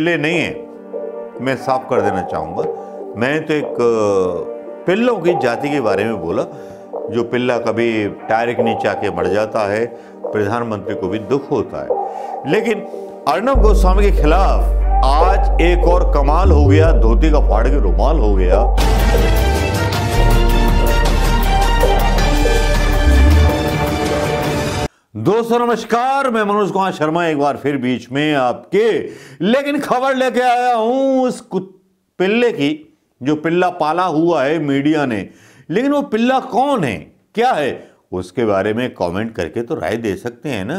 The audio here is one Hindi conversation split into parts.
पिल्ले नहीं है मैं साफ कर देना चाहूँगा मैंने तो एक पिल्लों की जाति के बारे में बोला जो पिल्ला कभी टायर के नीचे आके मर जाता है प्रधानमंत्री को भी दुख होता है लेकिन अर्णब गोस्वामी के खिलाफ आज एक और कमाल हो गया धोती का फाड़ के रुमाल हो गया दोस्तों नमस्कार मैं मनोज कुमार शर्मा एक बार फिर बीच में आपके लेकिन खबर लेके आया हूं उस पिल्ले की जो पिल्ला पाला हुआ है मीडिया ने लेकिन वो पिल्ला कौन है क्या है उसके बारे में कमेंट करके तो राय दे सकते हैं ना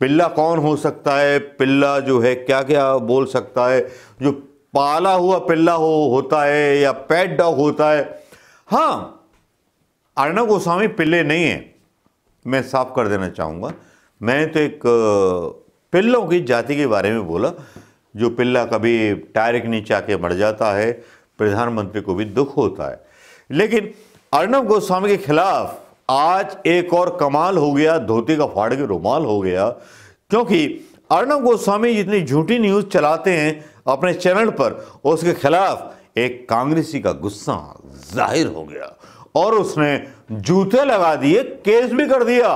पिल्ला कौन हो सकता है पिल्ला जो है क्या क्या बोल सकता है जो पाला हुआ पिल्ला हो होता है या पेट डॉग होता है हाँ अर्णव गोस्वामी पिल्ले नहीं है मैं साफ कर देना चाहूँगा मैं तो एक पिल्लों की जाति के बारे में बोला जो पिल्ला कभी टायर के नीचे आके मर जाता है प्रधानमंत्री को भी दुख होता है लेकिन अर्णब गोस्वामी के खिलाफ आज एक और कमाल हो गया धोती का फाड़ के रुमाल हो गया क्योंकि अर्णब गोस्वामी जितनी झूठी न्यूज़ चलाते हैं अपने चैनल पर उसके खिलाफ एक कांग्रेसी का गुस्सा जाहिर हो गया और उसने जूते लगा दिए केस भी कर दिया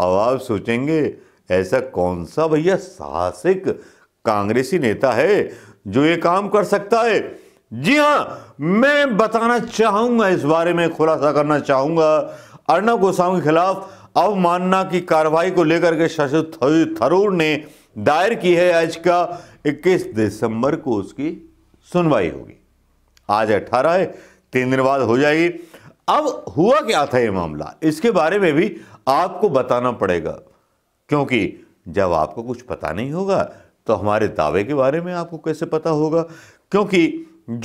अब आप सोचेंगे ऐसा कौन सा भैया साहसिक कांग्रेसी नेता है जो ये काम कर सकता है जी हां मैं बताना चाहूंगा इस बारे में खुलासा करना चाहूंगा अर्णब गोस्वामी के खिलाफ अवमानना की कार्रवाई को लेकर के शशि थरूर ने दायर की है आज का 21 दिसंबर को उसकी सुनवाई होगी आज 18 है तीन दिन बाद हो जाएगी अब हुआ क्या था ये मामला इसके बारे में भी आपको बताना पड़ेगा क्योंकि जब आपको कुछ पता नहीं होगा तो हमारे दावे के बारे में आपको कैसे पता होगा क्योंकि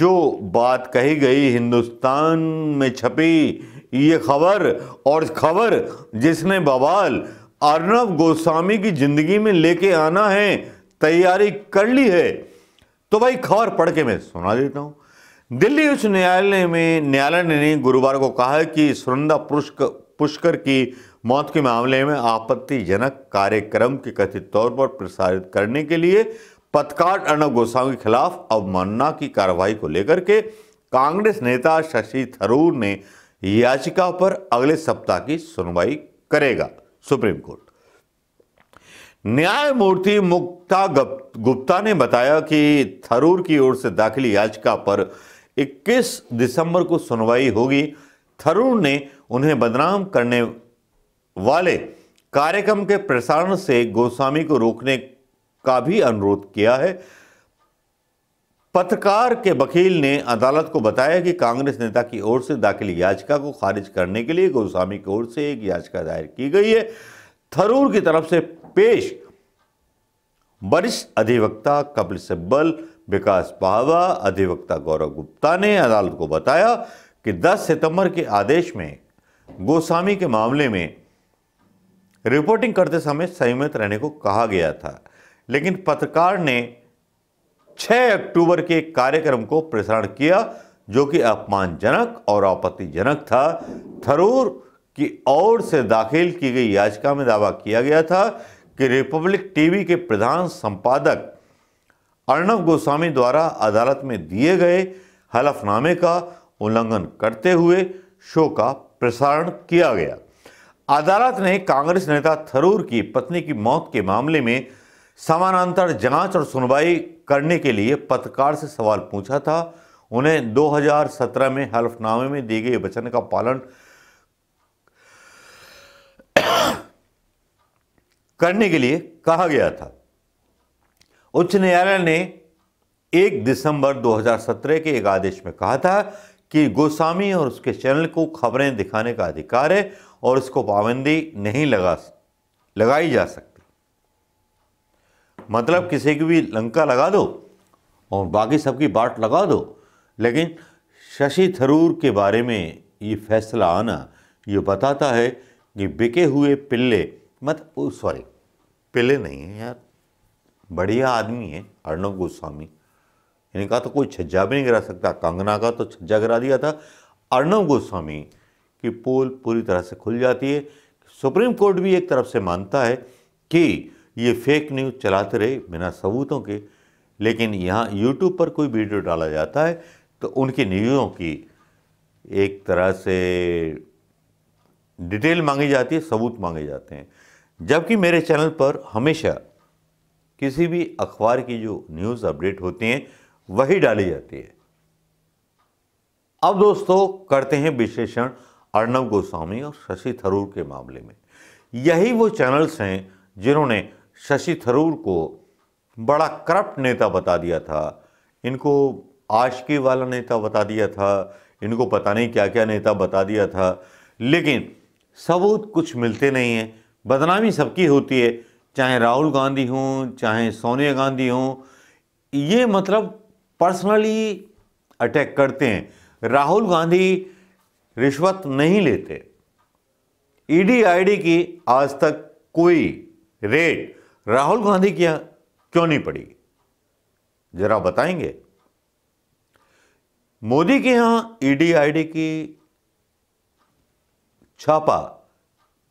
जो बात कही गई हिंदुस्तान में छपी ये खबर और खबर जिसने बवाल अर्नब गोस्वामी की ज़िंदगी में लेके आना है तैयारी कर ली है तो भाई खबर पढ़ के मैं सुना देता हूँ दिल्ली उच्च न्यायालय में न्यायालय ने गुरुवार को कहा कि सुरंदा पुष्क पुष्कर की मौत के मामले में आपत्तिजनक कार्यक्रम के कथित तौर पर प्रसारित करने के लिए पत्रकार अर्णव गोस्वामी के खिलाफ अवमानना की कार्रवाई को लेकर के कांग्रेस नेता शशि थरूर ने याचिका पर अगले सप्ताह की सुनवाई करेगा सुप्रीम कोर्ट न्यायमूर्ति मुक्ता गुप्ता ने बताया कि थरूर की ओर से दाखिल याचिका पर 21 दिसंबर को सुनवाई होगी थरूर ने उन्हें बदनाम करने वाले कार्यक्रम के प्रसारण से गोस्वामी को रोकने का भी अनुरोध किया है पत्रकार के वकील ने अदालत को बताया कि कांग्रेस नेता की ओर से दाखिल याचिका को खारिज करने के लिए गोस्वामी की ओर से एक याचिका दायर की गई है थरूर की तरफ से पेश वरिष्ठ अधिवक्ता कपिल सिब्बल विकास पाहवा अधिवक्ता गौरव गुप्ता ने अदालत को बताया कि 10 सितंबर के आदेश में गोस्वामी के मामले में रिपोर्टिंग करते समय संयमित रहने को कहा गया था लेकिन पत्रकार ने 6 अक्टूबर के कार्यक्रम को प्रसारण किया जो कि अपमानजनक और आपत्तिजनक था थरूर की ओर से दाखिल की गई याचिका में दावा किया गया था कि रिपब्लिक टीवी के प्रधान संपादक अर्णव गोस्वामी द्वारा अदालत में दिए गए हलफनामे का उल्लंघन करते हुए शो का प्रसारण किया गया अदालत ने कांग्रेस नेता थरूर की पत्नी की मौत के मामले में समानांतर जांच और सुनवाई करने के लिए पत्रकार से सवाल पूछा था उन्हें 2017 में हलफनामे में दिए गए वचन का पालन करने के लिए कहा गया था उच्च न्यायालय ने 1 दिसंबर 2017 के एक आदेश में कहा था कि गोस्वामी और उसके चैनल को खबरें दिखाने का अधिकार है और इसको पाबंदी नहीं लगा लगाई जा सकती मतलब किसी की भी लंका लगा दो और बाकी सबकी बाट लगा दो लेकिन शशि थरूर के बारे में ये फैसला आना ये बताता है कि बिके हुए पिल्ले मत सॉरी पिल्ले नहीं है यार बढ़िया आदमी है अर्णव गोस्वामी इन्हें कहा तो कोई छज्जा भी नहीं गिरा सकता कंगना का तो छज्जा गिरा दिया था अर्णव गोस्वामी की पोल पूरी तरह से खुल जाती है सुप्रीम कोर्ट भी एक तरफ से मानता है कि ये फेक न्यूज़ चलाते रहे बिना सबूतों के लेकिन यहाँ यूट्यूब पर कोई वीडियो डाला जाता है तो उनकी न्यूज़ों की एक तरह से डिटेल मांगी जाती है सबूत मांगे जाते हैं जबकि मेरे चैनल पर हमेशा किसी भी अखबार की जो न्यूज़ अपडेट होती हैं वही डाली जाती है अब दोस्तों करते हैं विश्लेषण अर्णव गोस्वामी और शशि थरूर के मामले में यही वो चैनल्स हैं जिन्होंने शशि थरूर को बड़ा करप्ट नेता बता दिया था इनको आशकी वाला नेता बता दिया था इनको पता नहीं क्या क्या नेता बता दिया था लेकिन सबूत कुछ मिलते नहीं हैं बदनामी सबकी होती है चाहे राहुल गांधी हों चाहे सोनिया गांधी हों ये मतलब पर्सनली अटैक करते हैं राहुल गांधी रिश्वत नहीं लेते ईडी e आईडी की आज तक कोई रेट राहुल गांधी की क्यों नहीं पड़ी जरा बताएंगे मोदी के यहां ईडी आईडी की छापा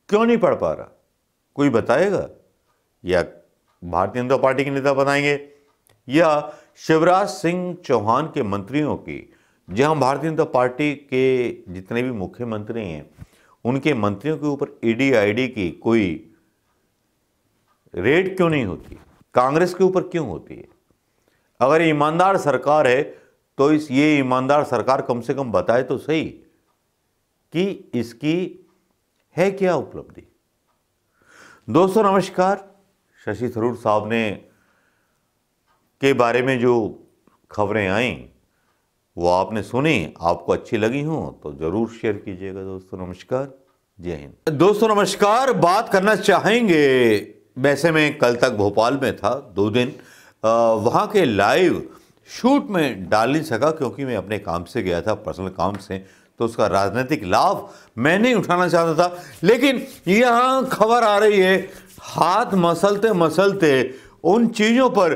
क्यों नहीं पड़ पा रहा कोई बताएगा या भारतीय जनता पार्टी के नेता बनाएंगे या शिवराज सिंह चौहान के मंत्रियों की जहां भारतीय जनता पार्टी के जितने भी मुख्यमंत्री हैं उनके मंत्रियों के ऊपर ईडी की कोई रेड क्यों नहीं होती कांग्रेस के ऊपर क्यों होती है अगर ईमानदार सरकार है तो इस ये ईमानदार सरकार कम से कम बताए तो सही कि इसकी है क्या उपलब्धि दोस्तों नमस्कार शशि थरूर साहब ने के बारे में जो खबरें आई वो आपने सुनी आपको अच्छी लगी हो तो ज़रूर शेयर कीजिएगा दोस्तों नमस्कार जय हिंद दोस्तों नमस्कार बात करना चाहेंगे वैसे मैं कल तक भोपाल में था दो दिन वहाँ के लाइव शूट में डाल नहीं सका क्योंकि मैं अपने काम से गया था पर्सनल काम से तो उसका राजनीतिक लाभ मैं नहीं उठाना चाहता था लेकिन यहाँ खबर आ रही है हाथ मसलते मसलते उन चीज़ों पर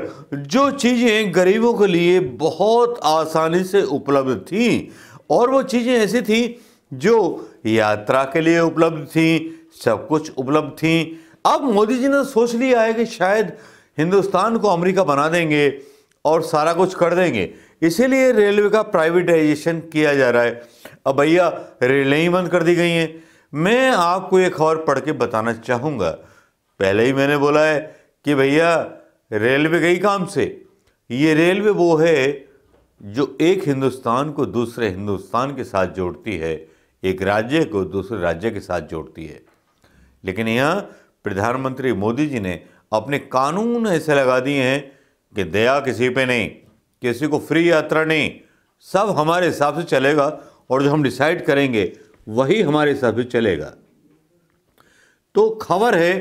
जो चीज़ें गरीबों के लिए बहुत आसानी से उपलब्ध थीं और वो चीज़ें ऐसी थीं जो यात्रा के लिए उपलब्ध थीं सब कुछ उपलब्ध थीं अब मोदी जी ने सोच लिया है कि शायद हिंदुस्तान को अमेरिका बना देंगे और सारा कुछ कर देंगे इसीलिए रेलवे का प्राइवेटाइजेशन किया जा रहा है अब भैया रेलें ही बंद कर दी गई हैं मैं आपको ये खबर पढ़ के बताना चाहूँगा पहले ही मैंने बोला है कि भैया रेलवे गई काम से ये रेलवे वो है जो एक हिंदुस्तान को दूसरे हिंदुस्तान के साथ जोड़ती है एक राज्य को दूसरे राज्य के साथ जोड़ती है लेकिन यहाँ प्रधानमंत्री मोदी जी ने अपने कानून ऐसे लगा दिए हैं कि दया किसी पे नहीं किसी को फ्री यात्रा नहीं सब हमारे हिसाब से चलेगा और जो हम डिसाइड करेंगे वही हमारे हिसाब से चलेगा तो खबर है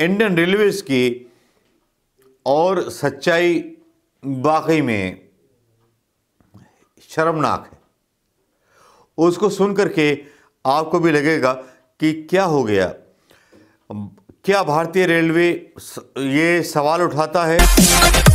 इंडियन रेलवेज़ की और सच्चाई वाकई में शर्मनाक है उसको सुन करके आपको भी लगेगा कि क्या हो गया क्या भारतीय रेलवे ये सवाल उठाता है